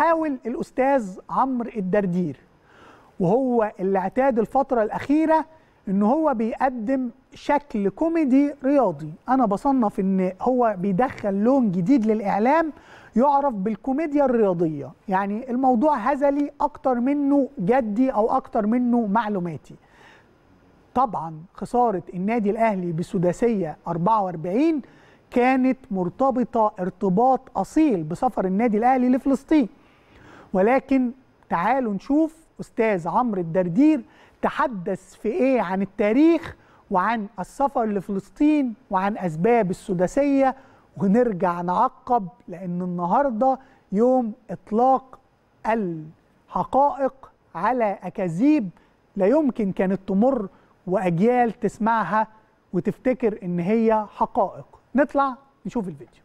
حاول الأستاذ عمرو الدردير وهو اللي اعتاد الفترة الأخيرة إن هو بيقدم شكل كوميدي رياضي أنا بصنف إن هو بيدخل لون جديد للإعلام يعرف بالكوميديا الرياضية يعني الموضوع هزلي أكتر منه جدي أو أكتر منه معلوماتي طبعا خسارة النادي الأهلي بسداسية 44 كانت مرتبطة ارتباط أصيل بسفر النادي الأهلي لفلسطين ولكن تعالوا نشوف أستاذ عمرو الدردير تحدث في إيه عن التاريخ وعن السفر لفلسطين وعن أسباب السداسية ونرجع نعقب لأن النهاردة يوم إطلاق الحقائق على أكاذيب لا يمكن كانت تمر وأجيال تسمعها وتفتكر إن هي حقائق نطلع نشوف الفيديو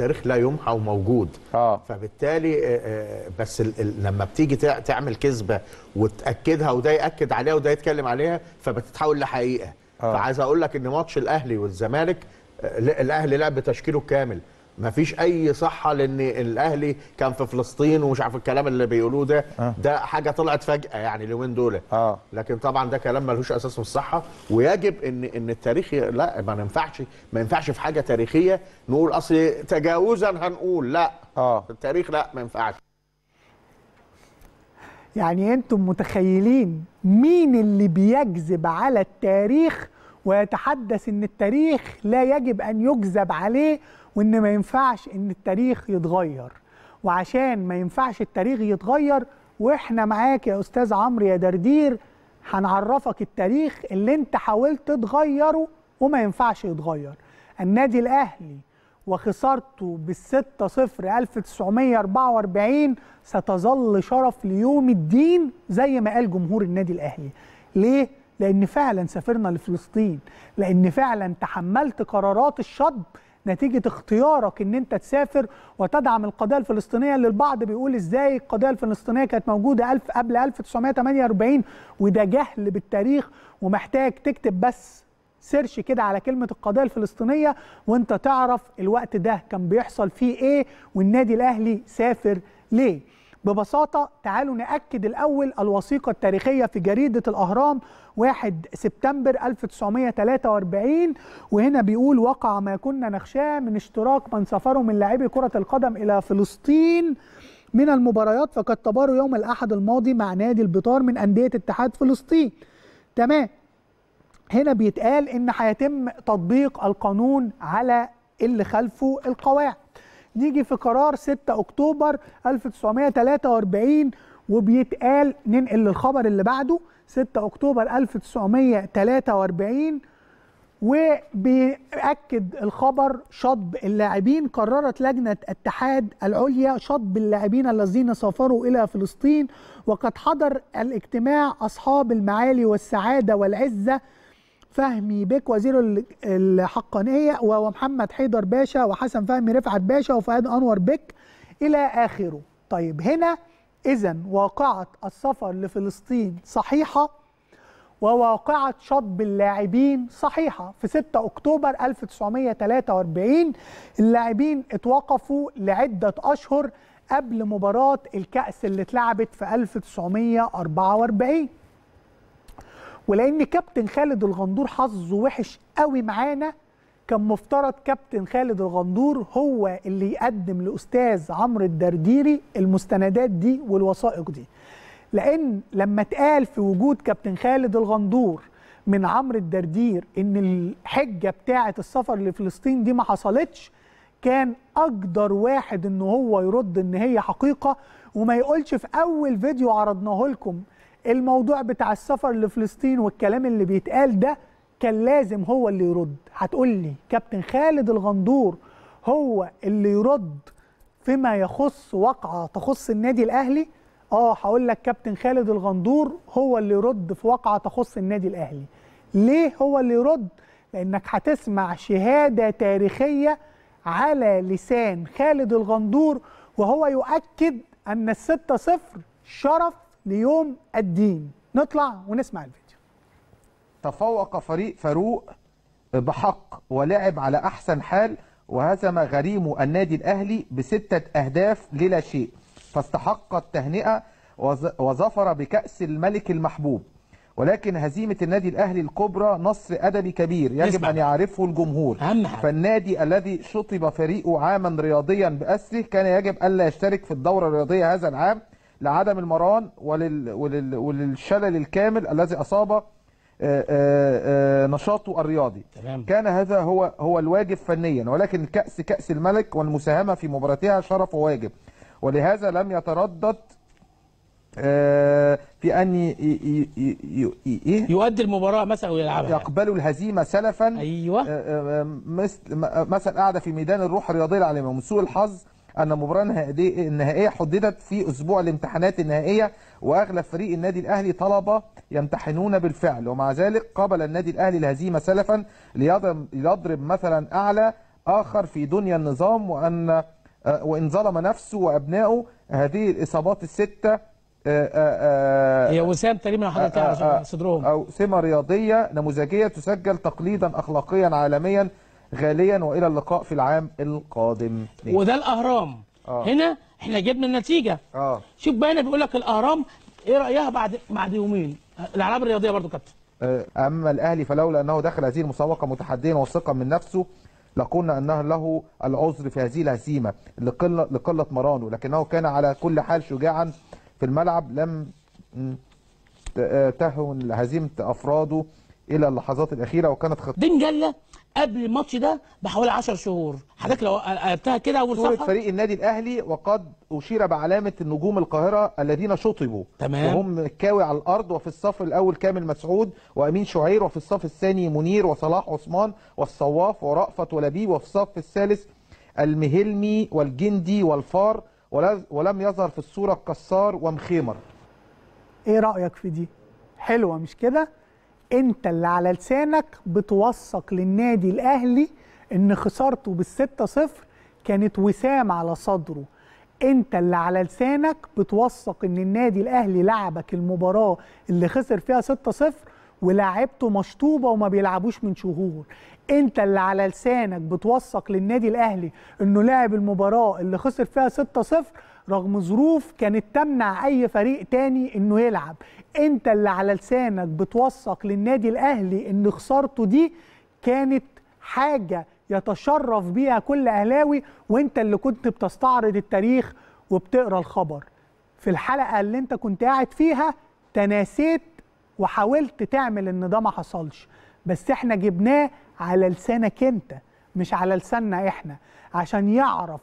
التاريخ لا يمحى وموجود آه. فبالتالي آه، آه، بس لما بتيجي تعمل كذبه وتاكدها وده ياكد عليها وده يتكلم عليها فبتتحول لحقيقه آه. فعايز اقول لك ان ماتش الاهلي والزمالك آه، الاهلي لعب بتشكيله الكامل ما فيش اي صحه لان الاهلي كان في فلسطين ومش عارف الكلام اللي بيقولوه ده آه. ده حاجه طلعت فجاه يعني اليومين دول آه. لكن طبعا ده كلام ملوش اساس في الصحه ويجب ان ان التاريخ لا ما ينفعش ما ينفعش في حاجه تاريخيه نقول اصل تجاوزا هنقول لا آه. التاريخ لا ما ينفعش يعني انتم متخيلين مين اللي بيكذب على التاريخ ويتحدث ان التاريخ لا يجب ان يكذب عليه وان ما ينفعش ان التاريخ يتغير وعشان ما ينفعش التاريخ يتغير واحنا معاك يا استاذ عمرو يا دردير هنعرفك التاريخ اللي انت حاولت تغيره وما ينفعش يتغير النادي الاهلي وخسارته بالستة صفر 1944 ستظل شرف ليوم الدين زي ما قال جمهور النادي الاهلي ليه لان فعلا سافرنا لفلسطين لان فعلا تحملت قرارات الشطب نتيجة اختيارك ان انت تسافر وتدعم القضية الفلسطينية اللي البعض بيقول ازاي القضية الفلسطينية كانت موجودة ألف قبل 1948 وده جهل بالتاريخ ومحتاج تكتب بس سيرش كده على كلمة القضية الفلسطينية وانت تعرف الوقت ده كان بيحصل فيه ايه والنادي الاهلي سافر ليه ببساطه تعالوا ناكد الاول الوثيقه التاريخيه في جريده الاهرام 1 سبتمبر 1943 وهنا بيقول وقع ما كنا نخشاه من اشتراك من سافروا من لاعبي كره القدم الى فلسطين من المباريات فقد تباروا يوم الاحد الماضي مع نادي البطار من انديه اتحاد فلسطين تمام هنا بيتقال ان هيتم تطبيق القانون على اللي خلفه القواعد نيجي في قرار 6 اكتوبر 1943 وبيتقال ننقل للخبر اللي بعده 6 اكتوبر 1943 وبيأكد الخبر شطب اللاعبين قررت لجنة الاتحاد العليا شطب اللاعبين الذين سافروا إلى فلسطين وقد حضر الاجتماع أصحاب المعالي والسعادة والعزة فهمي بك وزير الحقانيه ومحمد حيدر باشا وحسن فهمي رفعت باشا وفؤاد انور بك الى اخره. طيب هنا اذا واقعه السفر لفلسطين صحيحه وواقعه شطب اللاعبين صحيحه في 6 اكتوبر 1943 اللاعبين اتوقفوا لعده اشهر قبل مباراه الكاس اللي اتلعبت في 1944. ولان كابتن خالد الغندور حظه وحش قوي معانا كان مفترض كابتن خالد الغندور هو اللي يقدم لاستاذ عمرو الدرديري المستندات دي والوثائق دي لان لما اتقال في وجود كابتن خالد الغندور من عمرو الدردير ان الحجه بتاعه السفر لفلسطين دي ما حصلتش كان اقدر واحد ان هو يرد ان هي حقيقه وما يقولش في اول فيديو عرضناه لكم الموضوع بتاع السفر لفلسطين والكلام اللي بيتقال ده كان لازم هو اللي يرد هتقول لي كابتن خالد الغندور هو اللي يرد فيما يخص واقعه تخص النادي الاهلي اه هقول لك كابتن خالد الغندور هو اللي يرد في واقعه تخص النادي الاهلي ليه هو اللي يرد لانك هتسمع شهاده تاريخيه على لسان خالد الغندور وهو يؤكد ان الستة صفر شرف ليوم الدين نطلع ونسمع الفيديو تفوق فريق فاروق بحق ولعب على أحسن حال وهزم غريمه النادي الأهلي بستة أهداف للا شيء فاستحق التهنئة وظفر بكأس الملك المحبوب ولكن هزيمة النادي الأهلي الكبرى نصر أدبي كبير يجب أن يعرفه الجمهور فالنادي الذي شطب فريقه عاما رياضيا بأسره كان يجب ألا يشترك في الدورة الرياضية هذا العام لعدم المران ولل ولل وللشلل الكامل الذي أصاب آه، آه، آه، نشاطه الرياضي تمام. كان هذا هو هو الواجب فنيا ولكن الكأس كأس الملك والمساهمة في مباراتها شرف وواجب ولهذا لم يتردد في ان ي... ي... ي... إيه؟ يؤدي المباراه مثلا ويلعبها يقبلوا الهزيمه سلفا ايوه مثل مثل قاعده في ميدان الروح الرياضيه العالميه من سوء الحظ أن المباراة النهائية حددت في أسبوع الامتحانات النهائية وأغلب فريق النادي الأهلي طلبة يمتحنون بالفعل ومع ذلك قبل النادي الأهلي الهزيمة سلفا ليضرب مثلا أعلى آخر في دنيا النظام وأن آه، وإن ظلم نفسه وأبنائه هذه الإصابات الستة آه، آه، هي وسام تقريبا حضرتك على صدرهم او سمه رياضيه نموذجيه تسجل تقليدا اخلاقيا عالميا غاليا والى اللقاء في العام القادم وده الاهرام آه. هنا احنا جبنا النتيجه اه شوف بقى هنا بيقول لك الاهرام ايه رايها بعد بعد يومين الالعاب الرياضيه برضو كابتن آه، اما الاهلي فلولا انه دخل هذه المسابقه متحديا وثقا من نفسه لقلنا انه له العذر في هذه الهزيمه لقله لقله مرانه لكنه كان على كل حال شجاعا في الملعب لم آه، تهن هزيمه افراده الى اللحظات الاخيره وكانت خطيره دنجله قبل الماتش ده بحوالي 10 شهور حضرتك لو قلبتها كده اول صوره فريق النادي الاهلي وقد اشير بعلامه النجوم القاهره الذين شطبوا تمام وهم كاوي على الارض وفي الصف الاول كامل مسعود وامين شعير وفي الصف الثاني منير وصلاح عثمان والصواف ورأفت ولبيب وفي الصف الثالث المهلمي والجندي والفار ولم يظهر في الصوره الكسار ومخيمر ايه رايك في دي حلوه مش كده انت اللي على لسانك بتوثق للنادي الاهلي ان خسارته بالستة صفر كانت وسام على صدره انت اللي على لسانك بتوثق ان النادي الاهلي لعبك المباراه اللي خسر فيها ستة صفر ولاعيبته مشطوبه وما بيلعبوش من شهور انت اللي على لسانك بتوثق للنادي الاهلي انه لعب المباراه اللي خسر فيها 6-0 رغم ظروف كانت تمنع اي فريق تاني انه يلعب انت اللي على لسانك بتوثق للنادي الاهلي ان خسارته دي كانت حاجه يتشرف بيها كل اهلاوي وانت اللي كنت بتستعرض التاريخ وبتقرا الخبر في الحلقه اللي انت كنت قاعد فيها تناسيت وحاولت تعمل ان ده ما حصلش بس احنا جبناه على لسانك انت مش على لساننا احنا عشان يعرف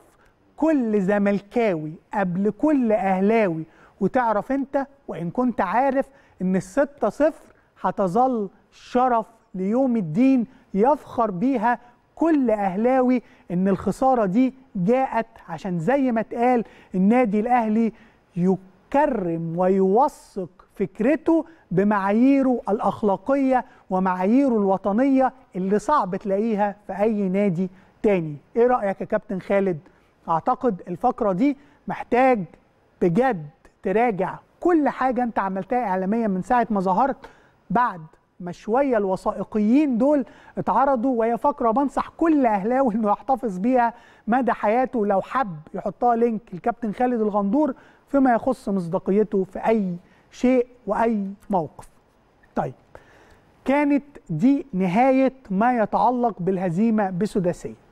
كل زملكاوي قبل كل اهلاوي وتعرف انت وان كنت عارف ان الستة صفر هتظل شرف ليوم الدين يفخر بيها كل اهلاوي ان الخساره دي جاءت عشان زي ما اتقال النادي الاهلي يك يكرم ويوثق فكرته بمعاييره الاخلاقيه ومعاييره الوطنيه اللي صعب تلاقيها في اي نادي تاني ايه رايك يا كابتن خالد اعتقد الفقره دي محتاج بجد تراجع كل حاجه انت عملتها اعلاميا من ساعه ما ظهرت بعد ما شويه الوثائقيين دول اتعرضوا وهي فقره بنصح كل اهلاوي انه يحتفظ بيها مدى حياته لو حب يحطها لينك الكابتن خالد الغندور فيما يخص مصداقيته في أي شيء وأي موقف طيب كانت دي نهاية ما يتعلق بالهزيمة بسداسية